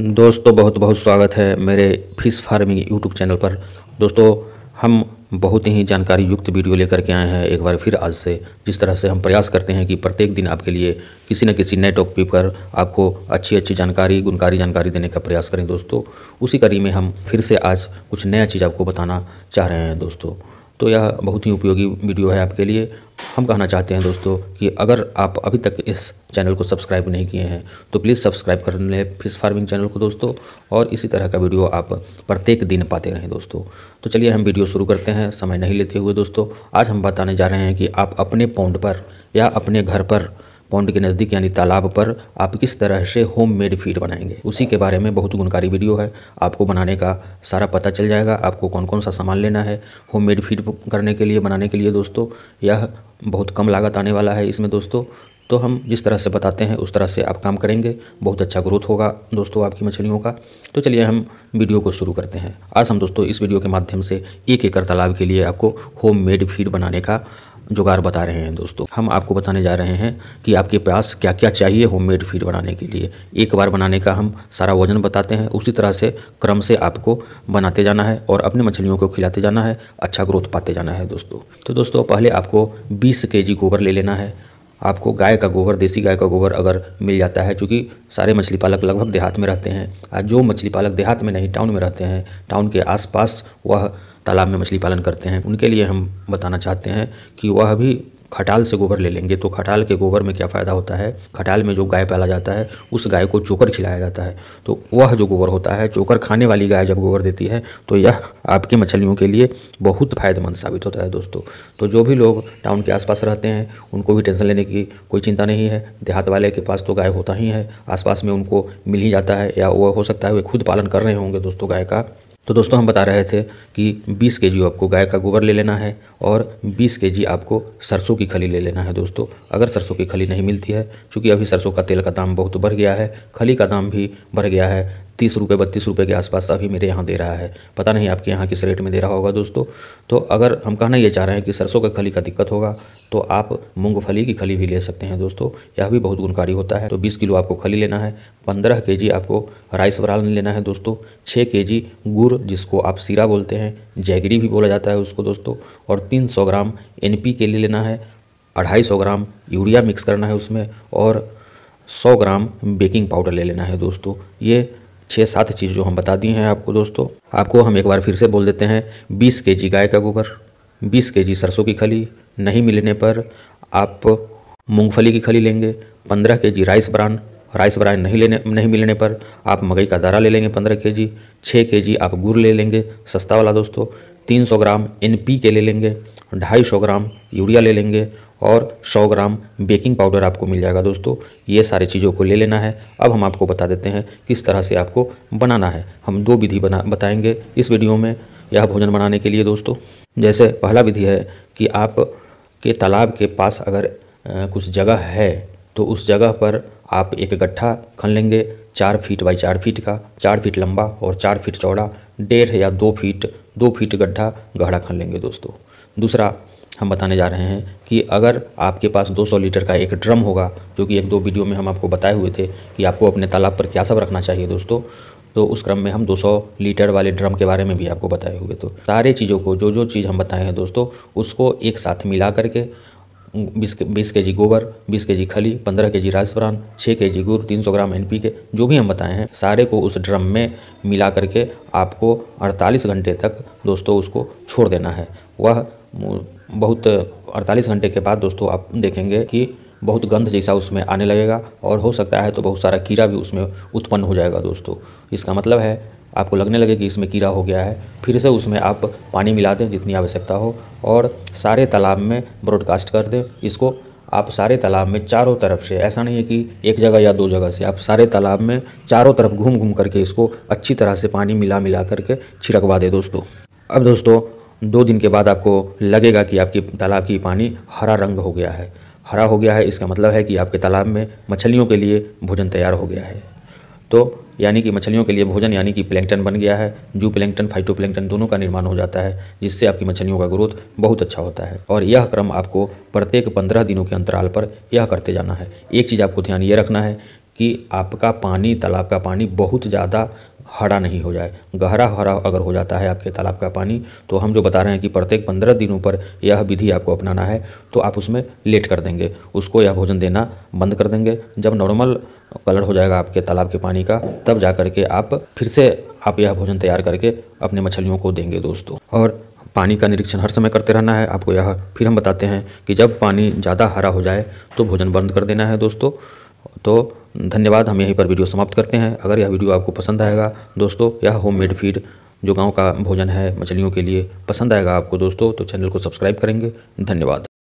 दोस्तों बहुत बहुत स्वागत है मेरे फिश फार्मिंग यूट्यूब चैनल पर दोस्तों हम बहुत ही जानकारी युक्त वीडियो लेकर के आए हैं एक बार फिर आज से जिस तरह से हम प्रयास करते हैं कि प्रत्येक दिन आपके लिए किसी न किसी नए टॉपिक पर आपको अच्छी अच्छी जानकारी गुणकारी जानकारी देने का प्रयास करें दोस्तों उसी कड़ी में हम फिर से आज कुछ नया चीज़ आपको बताना चाह रहे हैं दोस्तों तो यह बहुत ही उपयोगी वीडियो है आपके लिए हम कहना चाहते हैं दोस्तों कि अगर आप अभी तक इस चैनल को सब्सक्राइब नहीं किए हैं तो प्लीज़ सब्सक्राइब कर लें फिश फार्मिंग चैनल को दोस्तों और इसी तरह का वीडियो आप प्रत्येक दिन पाते रहें दोस्तों तो चलिए हम वीडियो शुरू करते हैं समय नहीं लेते हुए दोस्तों आज हम बताने जा रहे हैं कि आप अपने पौंड पर या अपने घर पर पौंड के नज़दीक यानी तालाब पर आप किस तरह से होम मेड फीड बनाएंगे उसी के बारे में बहुत गुणकारी वीडियो है आपको बनाने का सारा पता चल जाएगा आपको कौन कौन सा सामान लेना है होम मेड फीड करने के लिए बनाने के लिए दोस्तों यह बहुत कम लागत आने वाला है इसमें दोस्तों तो हम जिस तरह से बताते हैं उस तरह से आप काम करेंगे बहुत अच्छा ग्रोथ होगा दोस्तों आपकी मछलियों का तो चलिए हम वीडियो को शुरू करते हैं आज हम दोस्तों इस वीडियो के माध्यम से एक एकड़ तालाब के लिए आपको होम मेड फीड बनाने का जुगाड़ बता रहे हैं दोस्तों हम आपको बताने जा रहे हैं कि आपके पास क्या क्या चाहिए होममेड फीड बनाने के लिए एक बार बनाने का हम सारा वजन बताते हैं उसी तरह से क्रम से आपको बनाते जाना है और अपने मछलियों को खिलाते जाना है अच्छा ग्रोथ पाते जाना है दोस्तों तो दोस्तों पहले आपको बीस के गोबर ले लेना है आपको गाय का गोबर देसी गाय का गोबर अगर मिल जाता है चूँकि सारे मछली पालक लगभग देहात में रहते हैं जो मछली पालक देहात में नहीं टाउन में रहते हैं टाउन के आसपास वह तालाब में मछली पालन करते हैं उनके लिए हम बताना चाहते हैं कि वह भी खटाल से गोबर ले लेंगे तो खटाल के गोबर में क्या फ़ायदा होता है खटाल में जो गाय पाला जाता है उस गाय को चोकर खिलाया जाता है तो वह जो गोबर होता है चोकर खाने वाली गाय जब गोबर देती है तो यह आपकी मछलियों के लिए बहुत फ़ायदेमंद साबित होता है दोस्तों तो जो भी लोग टाउन के आसपास रहते हैं उनको भी टेंशन लेने की कोई चिंता नहीं है देहात वाले के पास तो गाय होता ही है आसपास में उनको मिल ही जाता है या वह हो सकता है वे खुद पालन कर रहे होंगे दोस्तों गाय का तो दोस्तों हम बता रहे थे कि 20 के जी आपको गाय का गोबर ले लेना है और 20 के जी आपको सरसों की खली ले लेना है दोस्तों अगर सरसों की खली नहीं मिलती है चूँकि अभी सरसों का तेल का दाम बहुत बढ़ गया है खली का दाम भी बढ़ गया है तीस रुपये बत्तीस रुपये के आसपास अभी मेरे यहाँ दे रहा है पता नहीं आपके यहाँ किस रेट में दे रहा होगा दोस्तों तो अगर हम कहना ये चाह रहे हैं कि सरसों के खली का दिक्कत होगा तो आप मूंगफली की खली भी ले सकते हैं दोस्तों यह भी बहुत गुणकारी होता है तो बीस किलो आपको खली लेना है पंद्रह के आपको राइस ब्राल लेना है दोस्तों छः के गुड़ जिसको आप सीरा बोलते हैं जैगरी भी बोला जाता है उसको दोस्तों और तीन ग्राम एन के लिए लेना है अढ़ाई सौ ग्राम यूरिया मिक्स करना है उसमें और 100 ग्राम बेकिंग पाउडर ले लेना है दोस्तों ये छः सात चीज़ जो हम बता दिए हैं आपको दोस्तों आपको हम एक बार फिर से बोल देते हैं बीस के जी गाय का गोबर बीस के जी सरसों की खली नहीं मिलने पर आप मूँगफली की खली लेंगे पंद्रह K G rice bran rice bran नहीं लेने नहीं मिलने पर आप मकई का दारा ले लेंगे पंद्रह के जी छः के जी आप गुड़ ले लेंगे सस्ता वाला दोस्तों तीन सौ ग्राम एन पी के ले लेंगे ढाई सौ ग्राम यूरिया ले लेंगे और 100 ग्राम बेकिंग पाउडर आपको मिल जाएगा दोस्तों ये सारी चीज़ों को ले लेना है अब हम आपको बता देते हैं किस तरह से आपको बनाना है हम दो विधि बना बताएंगे इस वीडियो में यह भोजन बनाने के लिए दोस्तों जैसे पहला विधि है कि आप के तालाब के पास अगर कुछ जगह है तो उस जगह पर आप एक गट्ठा खन लेंगे चार फीट बाई चार फीट का चार फीट लंबा और चार फीट चौड़ा डेढ़ या दो फीट दो फीट गड्ढा गहरा खन लेंगे दोस्तों दूसरा हम बताने जा रहे हैं कि अगर आपके पास 200 लीटर का एक ड्रम होगा जो कि एक दो वीडियो में हम आपको बताए हुए थे कि आपको अपने तालाब पर क्या सब रखना चाहिए दोस्तों तो उस क्रम में हम 200 लीटर वाले ड्रम के बारे में भी आपको बताए हुए तो सारे चीज़ों को जो जो चीज़ हम बताए हैं दोस्तों उसको एक साथ मिला करके बीस बीस के जी गोबर बीस के जी खली पंद्रह के जी राजस्वरान छः के जी गुड़ तीन सौ ग्राम एन पी के जो भी हम बताए हैं सारे को उस ड्रम में मिला करके आपको अड़तालीस घंटे तक दोस्तों उसको छोड़ देना है वह बहुत 48 घंटे के बाद दोस्तों आप देखेंगे कि बहुत गंध जैसा उसमें आने लगेगा और हो सकता है तो बहुत सारा कीड़ा भी उसमें उत्पन्न हो जाएगा दोस्तों इसका मतलब है आपको लगने लगे कि इसमें कीड़ा हो गया है फिर से उसमें आप पानी मिला दें जितनी आवश्यकता हो और सारे तालाब में ब्रॉडकास्ट कर दें इसको आप सारे तालाब में चारों तरफ से ऐसा नहीं है कि एक जगह या दो जगह से आप सारे तालाब में चारों तरफ घूम घूम करके इसको अच्छी तरह से पानी मिला मिला करके छिड़कवा दें दोस्तों अब दोस्तों दो दिन के बाद आपको लगेगा कि आपकी तालाब की पानी हरा रंग हो गया है हरा हो गया है इसका मतलब है कि आपके तालाब में मछलियों के लिए भोजन तैयार हो गया है तो यानी कि मछलियों के लिए भोजन यानी कि प्लैंकटन बन गया है जू प्लैंकटन फाइटो प्लैंकटन दोनों का निर्माण हो जाता है जिससे आपकी मछलियों का ग्रोथ बहुत अच्छा होता है और यह क्रम आपको प्रत्येक पंद्रह दिनों के अंतराल पर यह करते जाना है एक चीज़ आपको ध्यान ये रखना है कि आपका पानी तालाब का पानी बहुत ज़्यादा हरा नहीं हो जाए गहरा हरा अगर हो जाता है आपके तालाब का पानी तो हम जो बता रहे हैं कि प्रत्येक पंद्रह दिनों पर यह विधि आपको अपनाना है तो आप उसमें लेट कर देंगे उसको यह भोजन देना बंद कर देंगे जब नॉर्मल कलर हो जाएगा आपके तालाब के पानी का तब जा करके आप फिर से आप यह भोजन तैयार करके अपने मछलियों को देंगे दोस्तों और पानी का निरीक्षण हर समय करते रहना है आपको यह फिर हम बताते हैं कि जब पानी ज़्यादा हरा हो जाए तो भोजन बंद कर देना है दोस्तों तो धन्यवाद हम यहीं पर वीडियो समाप्त करते हैं अगर यह वीडियो आपको पसंद आएगा दोस्तों यह होममेड फीड जो गांव का भोजन है मछलियों के लिए पसंद आएगा आपको दोस्तों तो चैनल को सब्सक्राइब करेंगे धन्यवाद